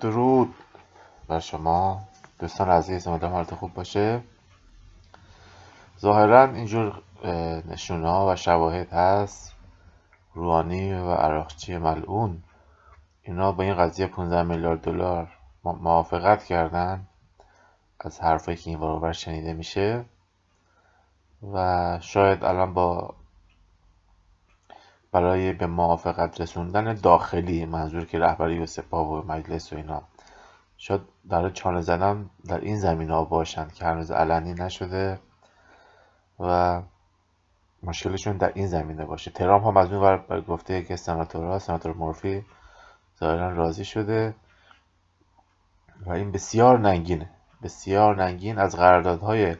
درود بر شما دوستان عزیز امیدوارم حالت خوب باشه ظاهرا اینجور نشونه ها و شواهد هست روانی و عراقچی ملعون اینا با این قضیه 15 میلیارد دلار موافقت کردن از حرفی که این برابر شنیده میشه و شاید الان با برای به موافقت رسوندن داخلی منظور که رهبری و سپاه و مجلس و اینا شاید در چانه زدن در این زمین ها باشند که هنوز علنی نشده و مشکلشون در این زمینه باشه ترامپ هم از اون ور گفته که سناتورها سناتور مورفی ظاهرا راضی شده و این بسیار ننگینه بسیار ننگین از قراردادهای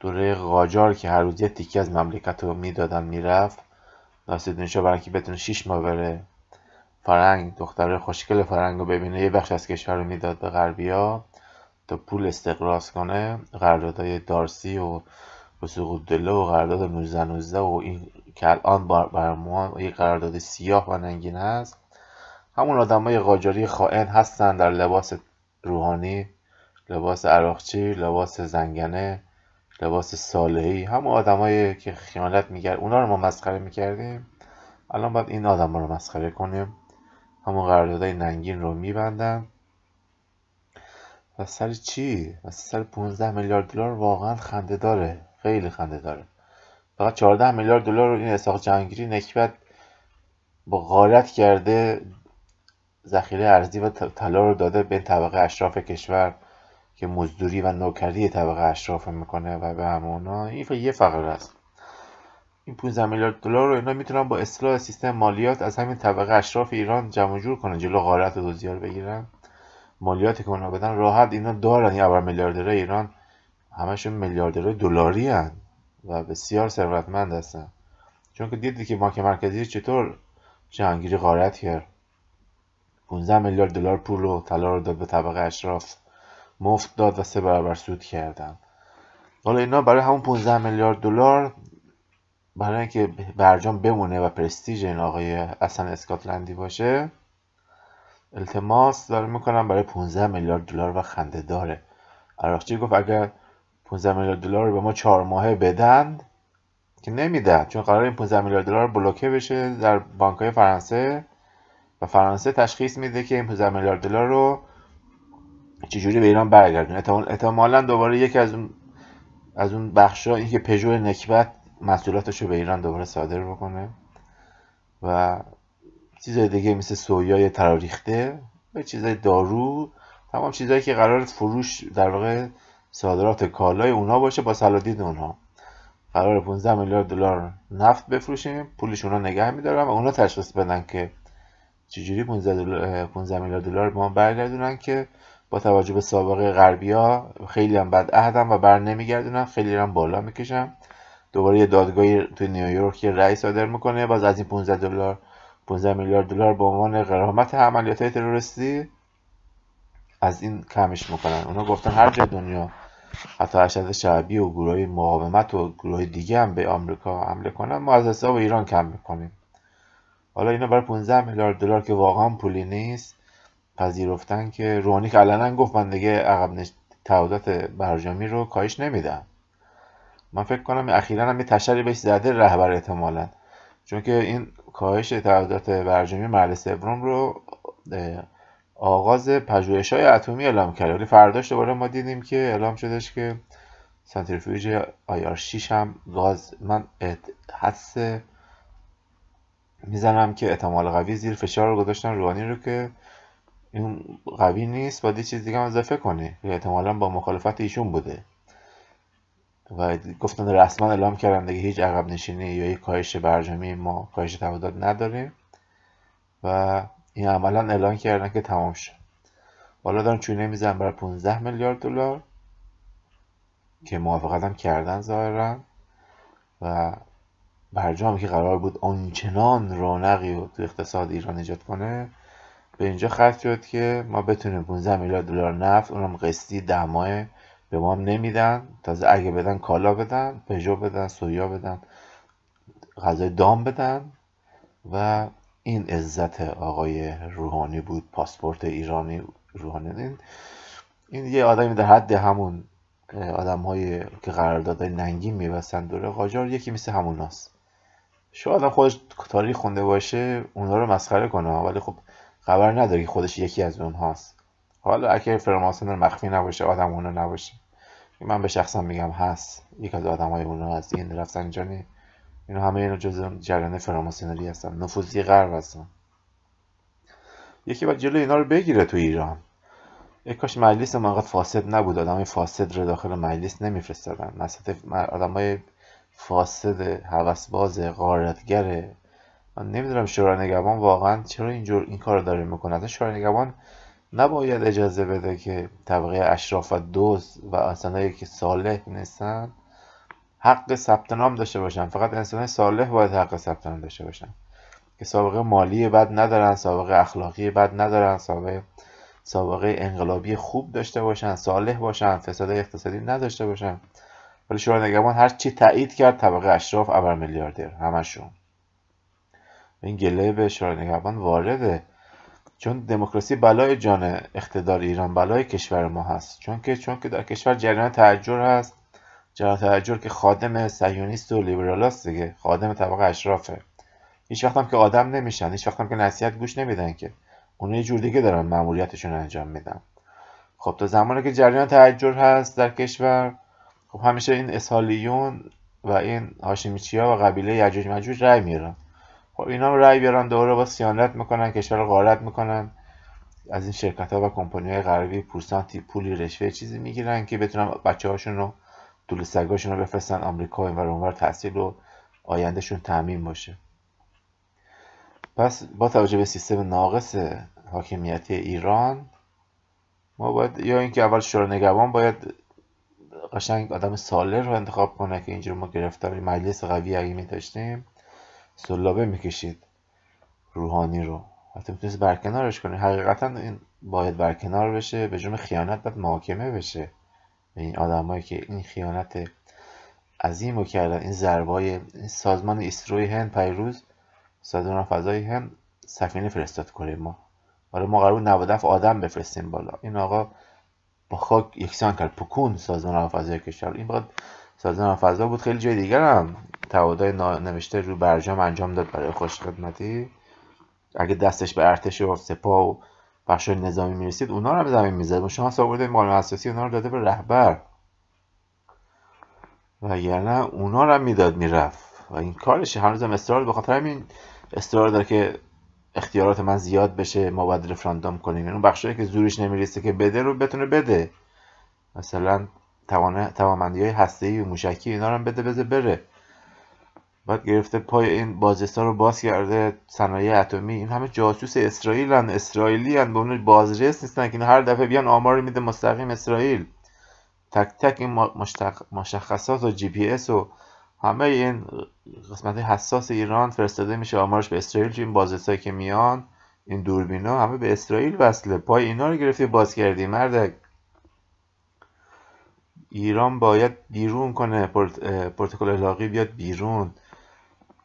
دوره قاجار که هر روز یه تیکی از مملکت رو میدادن میرفت رسیدین برای برکی بتونه شیش ماه بره فرنگ دختره خوشگل فرنگ رو ببینه یه بخش از کشور رو میداد به غربیا تا پول استقراض کنه قراردادهای دارسی و وسوق و قرارداد 1919 و این که الان بر ما یه قرارداد سیاه و ننگین است همون های قاجاری خائن هستن در لباس روحانی لباس عراقچی لباس زنگنه لباس صالحی هم آدمایی که خیانت میگرد اونا رو ما مسخره میکردیم الان باید این آدم رو مسخره کنیم همون قراردادای ننگین رو میبندن و سر چی؟ و سر 15 میلیارد دلار واقعا خنده داره خیلی خنده داره فقط 14 میلیارد دلار رو این اساق جهانگیری نکبت با غارت کرده ذخیره ارزی و طلا رو داده به طبقه اشراف کشور که مزدوری و نوکری طبقه اشراف میکنه و به همونا این یه فقر است این 15 میلیارد دلار رو اینا میتونن با اصلاح سیستم مالیات از همین طبقه اشراف ایران جمع جور کنن جلو غارت و دزدیار بگیرن مالیاتی که اونا بدن راحت اینا دارن این ابر میلیاردرای ایران همشون میلیاردرای دلاری هن و بسیار ثروتمند هستن چون که دیدی که بانک مرکزی چطور جهانگیری غارت کرد 15 میلیارد دلار پول و طلا رو داد به طبقه اشراف مفت داد و سه برابر سود کردم حالا اینا برای همون 15 میلیارد دلار برای اینکه برجام بمونه و پرستیژ این آقای اصلا اسکاتلندی باشه التماس داره میکنم برای 15 میلیارد دلار و خنده داره عراقچی گفت اگر 15 میلیارد دلار رو به ما چهار ماهه بدن که نمیدن چون قرار این 15 میلیارد دلار بلوکه بشه در های فرانسه و فرانسه تشخیص میده که این 15 میلیارد دلار رو چجوری به ایران برگردون احتمالا دوباره یکی از اون از اون بخشا این که پژو نکبت محصولاتش رو به ایران دوباره صادر بکنه و چیزهای دیگه مثل سویای تراریخته و چیزای دارو تمام چیزهایی که قرار فروش در واقع صادرات کالای اونها باشه با سلادید اونها قرار 15 میلیارد دلار نفت بفروشیم پولش اونها نگه میدارن و اونها تشخیص بدن که چجوری 15, دلار 15 میلیارد دلار ما برگردونن که با توجه به سابقه غربی ها خیلی هم بد اهدم و بر نمیگردونم خیلی هم بالا میکشم دوباره یه دادگاهی تو نیویورک یه آدر صادر میکنه باز از این 15 دلار 15 میلیارد دلار به عنوان قرامت عملیات تروریستی از این کمش میکنن اونا گفتن هر جای دنیا حتی اشد شعبی و گروه مقاومت و گروه دیگه هم به آمریکا حمله کنن ما از حساب ایران کم میکنیم حالا اینا برای 15 میلیارد دلار که واقعا پولی نیست پذیرفتن که رونیک علنا گفت من دیگه عقب نش... تعهدات برجامی رو کاهش نمیدم من فکر کنم اخیرا هم یه تشری بهش زده رهبر احتمالا چون که این کاهش تعهدات برجامی مجلس سوم رو آغاز پژوهش های اتمی اعلام کرد ولی فرداش دوباره ما دیدیم که اعلام شدش که آی آیار 6 هم گاز من حس میزنم که احتمال قوی زیر فشار رو گذاشتن روانی رو که این قوی نیست باید یه چیز دیگه هم اضافه کنه. که یعنی احتمالا با مخالفت ایشون بوده و گفتن رسما اعلام کردن دیگه هیچ عقب نشینی یا یک کاهش برجامی ما کاهش تعهدات نداریم و این عملا اعلام کردن که تمام شد حالا دارن چونه میزن برای 15 میلیارد دلار که موافقت هم کردن ظاهرا و برجامی که قرار بود اونچنان رونقی رو تو اقتصاد ایران ایجاد کنه به اینجا خط شد که ما بتونیم 15 میلیارد دلار نفت اونم قسطی ده ماه به ما هم نمیدن تازه اگه بدن کالا بدن پژو بدن سویا بدن غذای دام بدن و این عزت آقای روحانی بود پاسپورت ایرانی روحانی این این یه آدمی در حد همون آدم که قراردادهای ننگین میبستن دوره قاجار یکی مثل همون هست شاید آدم خودش تاریخ خونده باشه اونها رو مسخره کنه ولی خب خبر نداری خودش یکی از اونهاست حالا اگه فرماسن مخفی نباشه آدم اونو نباشه من به شخصم میگم هست یک از آدم های اونو از این رفتن جانی اینو همه اینو جز جریان فراماسونری هستن نفوذی غرب هستن یکی باید جلو اینا رو بگیره تو ایران ای کاش مجلس ما انقدر فاسد نبود آدم های فاسد رو داخل مجلس نمیفرستادن نسبت آدم های فاسد هوسباز غارتگر نمیدونم شورای نگهبان واقعا چرا اینجور این کار داره میکنه اصلا شورای نگهبان نباید اجازه بده که طبقه اشراف و دوز و انسانهایی که صالح نیستن حق ثبت نام داشته باشن فقط انسان صالح باید حق ثبت نام داشته باشن که سابقه مالی بد ندارن سابقه اخلاقی بد ندارن سابقه سابقه انقلابی خوب داشته باشن صالح باشن فساد اقتصادی نداشته باشن ولی شورای نگهبان هر چی تایید کرد طبقه اشراف ابر میلیاردر همشون این گله به شورای نگهبان وارده چون دموکراسی بلای جان اقتدار ایران بلای کشور ما هست چون که چون که در کشور جریان تحجر هست جریان تحجر که خادم سیونیست و لیبرال هست دیگه خادم طبق اشرافه هیچ وقت هم که آدم نمیشن هیچ وقت هم که نصیحت گوش نمیدن که اون یه جور دیگه دارن معمولیتشون انجام میدن خب تا زمانی که جریان تحجر هست در کشور خب همیشه این اسالیون و این هاشمیچی ها و قبیله یجوج مجوج رای میرن خب اینا رای رأی بیارن دوباره با سیانت میکنن کشور رو غارت میکنن از این شرکت ها و کمپانی های غربی پورسانتی پولی رشوه چیزی میگیرن که بتونن بچه هاشون رو دول سگاشون رو بفرستن آمریکا و اونور تحصیل و آیندهشون تعمین باشه پس با توجه به سیستم ناقص حاکمیتی ایران ما باید یا اینکه اول شورا نگهبان باید قشنگ آدم سالر رو انتخاب کنه که اینجور ما گرفتار مجلس قوی اگه می داشتیم سلابه میکشید روحانی رو حتی میتونست برکنارش کنه حقیقتا این باید برکنار بشه به جرم خیانت باید محاکمه بشه به این آدمایی که این خیانت عظیم رو کردن این ضربای سازمان ایستروی هند پیروز سازمان فضای هند سفینه فرستاد کره ما حالا ما قرار 90 آدم بفرستیم بالا این آقا با خاک یکسان کرد پکون سازمان فضای کشور این باید سازمان فضا بود خیلی جای دیگر هم تعهدهای نوشته رو برجام انجام داد برای خدمتی اگه دستش به ارتش و سپاه و بخش نظامی میرسید اونا رو به زمین میزد شما این مالم اساسی اونا رو داده به رهبر یعنی اونا رو میداد میرفت و این کارش هنوز هم اصرار به خاطر همین اصرار داره که اختیارات من زیاد بشه ما باید رفراندوم کنیم یعنی اون بخشی که زورش نمیرسه که بده رو بتونه بده مثلا توانمندی های هسته موشکی اینا رو بده بده بره بعد گرفته پای این بازرسا رو باز کرده صنایع اتمی این همه جاسوس اسرائیلن هن به اون بازرس نیستن که هر دفعه بیان آمار میده مستقیم اسرائیل تک تک این مشخصات و جی پی اس و همه این قسمت حساس ایران فرستاده میشه آمارش به اسرائیل چون این بازرسایی که میان این دوربینا همه به اسرائیل وصله پای اینا رو گرفتی باز کردی مردک ایران باید بیرون کنه پروتکل اخلاقی بیاد بیرون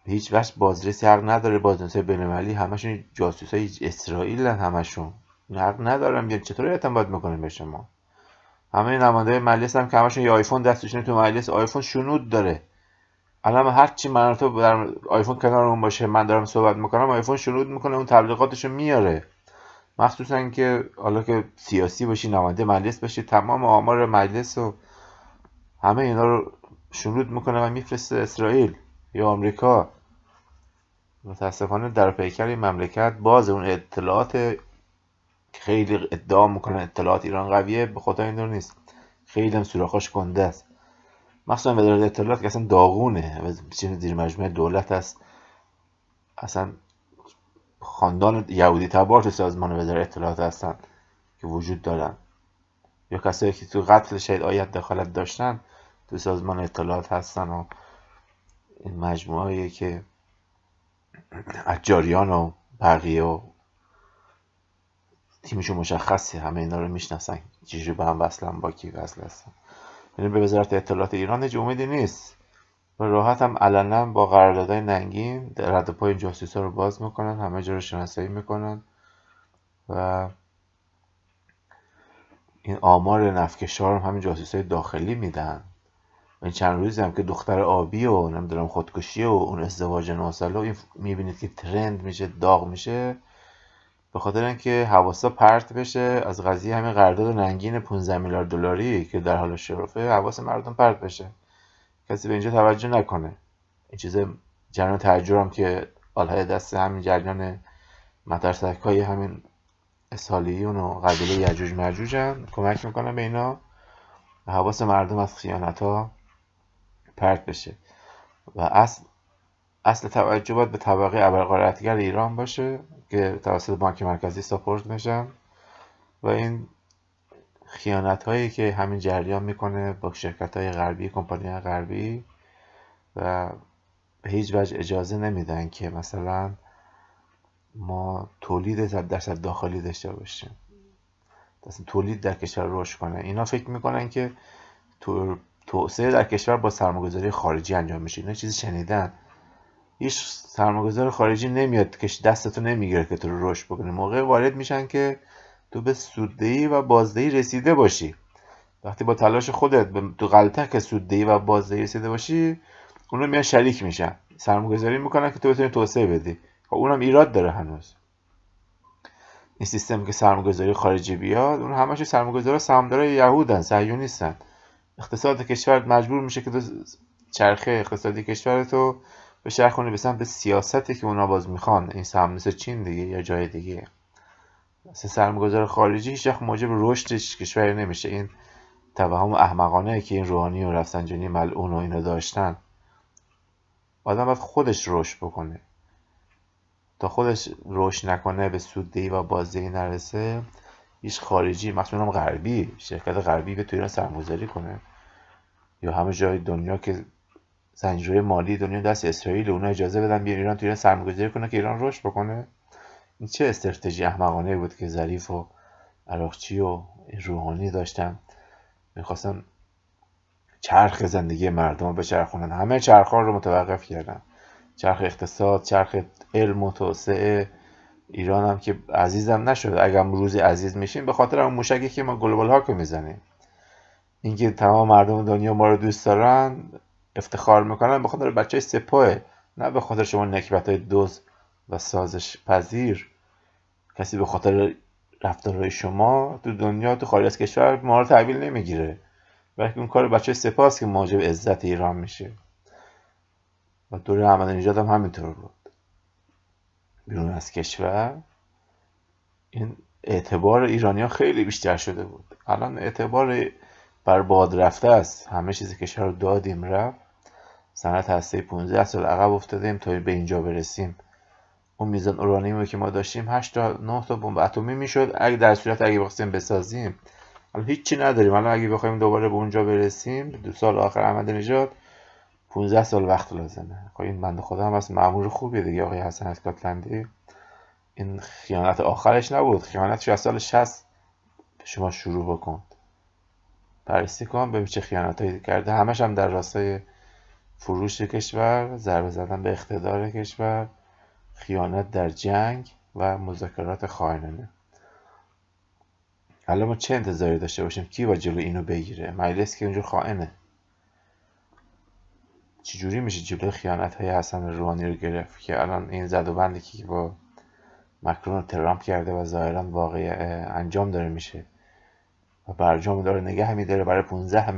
هیچ وقت بازرسی حق نداره بازرسی بینمالی همشون جاسوس های اسرائیل هستن همشون حق ندارم بیان چطور اعتماد میکنیم به شما همه نماینده مجلس هم که همشون یه آیفون دستشون تو مجلس آیفون شنود داره الان هر چی من تو در آیفون کنار اون باشه من دارم صحبت میکنم آیفون شنود میکنه اون تبلیغاتشو میاره مخصوصا که حالا که سیاسی باشی نماینده مجلس باشی تمام آمار مجلس و همه اینا رو شنود میکنه و میفرسته اسرائیل یا آمریکا متاسفانه در پیکر مملکت باز اون اطلاعات خیلی ادعا میکنه اطلاعات ایران قویه به خدا اینطور نیست خیلی هم کنده گنده است مخصوصا وزارت اطلاعات که اصلا داغونه چیز زیر مجموعه دولت است اصلا خاندان یهودی تبار تو سازمان وزارت اطلاعات هستن که وجود دارن یا کسایی که تو قتل شهید آیت دخالت داشتن تو سازمان اطلاعات هستن و این مجموعه که اجاریان و بقیه و تیمشون مشخصی همه اینا رو میشناسن چجوری به هم وصلن با کی وصل هستن یعنی به وزارت اطلاعات ایران هیچ امیدی نیست و راحت هم علنا با قراردادهای ننگین رد پای جاسوسا رو باز میکنن همه جا رو شناسایی میکنن و این آمار نفکشار هم همین جاسوسای داخلی میدن این چند روزی هم که دختر آبی و نمیدونم خودکشی و اون ازدواج و این میبینید که ترند میشه داغ میشه به خاطر اینکه حواسا پرت بشه از قضیه همین قرارداد ننگین 15 میلیارد دلاری که در حال شرفه حواس مردم پرت بشه کسی به اینجا توجه نکنه این چیز جریان تحجر هم که آلهای دست همین جریان مدرسک های همین اسالیون و قبیله یجوج مجوج کمک میکنه به اینا حواس مردم از خیانت ها پرت بشه و اصل اصل توجه باید به طبقه ابرقارتگر ایران باشه که توسط بانک مرکزی سپورت میشن و این خیانت هایی که همین جریان میکنه با شرکت های غربی کمپانی غربی و به هیچ وجه اجازه نمیدن که مثلا ما تولید در درصد داخلی داشته باشیم تولید در کشور روش کنه اینا فکر میکنن که تو توسعه در کشور با سرمایه‌گذاری خارجی انجام میشه اینا چیزی شنیدن هیچ سرمایه‌گذار خارجی نمیاد که دستتو نمیگیره که تو رو روش بکنه موقع وارد میشن که تو به سوددهی و بازدهی رسیده باشی وقتی با تلاش خودت به تو که سوددهی و بازدهی رسیده باشی اونا میان شریک میشن سرمایه‌گذاری میکنن که تو بتونی توسعه بدی خب اونم ایراد داره هنوز این سیستم که سرمایه‌گذاری خارجی بیاد اون همش سرمایه‌گذارا سهامدار یهودن صهیونیستن اقتصاد کشور مجبور میشه که چرخه اقتصادی کشور تو به شرخ به سمت سیاستی که اونا باز میخوان این سهم مثل چین دیگه یا جای دیگه مثل سرمایه‌گذار خارجی هیچ موجب رشدش کشوری نمیشه این توهم احمقانه که این روحانی و رفسنجانی ملعون و اینا داشتن آدم باید خودش رشد بکنه تا خودش رشد نکنه به سودی و بازدهی نرسه هیچ خارجی مثلا غربی شرکت غربی به توی سرمایه‌گذاری کنه یا همه جای دنیا که زنجیره مالی دنیا دست اسرائیل اونها اجازه بدن بیان ایران توی سرمایه‌گذاری کنه که ایران رشد بکنه این چه استراتژی احمقانه بود که ظریف و عراقچی و روحانی داشتن میخواستن چرخ زندگی مردم رو بچرخونن همه چرخها رو متوقف کردن چرخ اقتصاد چرخ علم و توسعه ایران هم که عزیزم نشد اگر روزی عزیز میشیم به خاطر اون موشکی که ما گلوبال هاکو میزنیم اینکه تمام مردم دنیا ما رو دوست دارن افتخار میکنن به خاطر بچه سپاه نه به خاطر شما نکبت های دوز و سازش پذیر کسی به خاطر رفتارهای شما تو دنیا تو خارج از کشور ما رو تحویل نمیگیره بلکه اون کار بچه سپاس که موجب عزت ایران میشه و دوره احمد نژاد هم همینطور بود بیرون از کشور این اعتبار ایرانیا خیلی بیشتر شده بود الان اعتبار بر باد رفته است همه چیز کشور رو دادیم رفت صنعت هسته 15 سال عقب افتادیم تا به اینجا برسیم اون میزان اورانیومی که ما داشتیم 8 تا 9 تا بمب اتمی میشد اگه در صورت اگه بخوایم بسازیم الان هیچی نداریم الان اگه بخوایم دوباره به اونجا برسیم دو سال آخر احمد نژاد 15 سال وقت لازمه خب این بنده خدا هم از معمور خوبی دیگه آقای حسن اسکاتلندی این خیانت آخرش نبود خیانتش از سال 60 شما شروع بکن بررسی کن ببین چه هایی کرده همش هم در راستای فروش کشور ضربه زدن به اقتدار کشور خیانت در جنگ و مذاکرات خائنانه حالا ما چه انتظاری داشته باشیم کی با جلو اینو بگیره مجلس که اونجا خائنه چجوری میشه جلوی خیانت های حسن روحانی رو گرفت که الان این زد و بندی که با مکرون و ترامپ کرده و ظاهرا واقع انجام داره میشه و برجام داره نگه میداره برای 15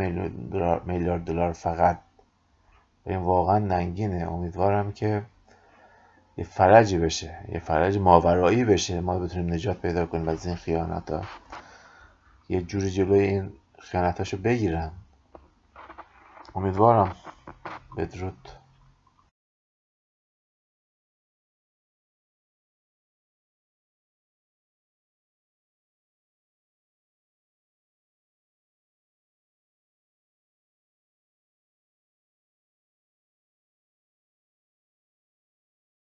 میلیارد دلار فقط این واقعا ننگینه امیدوارم که یه فرجی بشه یه فرج ماورایی بشه ما بتونیم نجات پیدا کنیم از این خیانت ها یه جوری جلوی این هاشو بگیرم امیدوارم Bedrut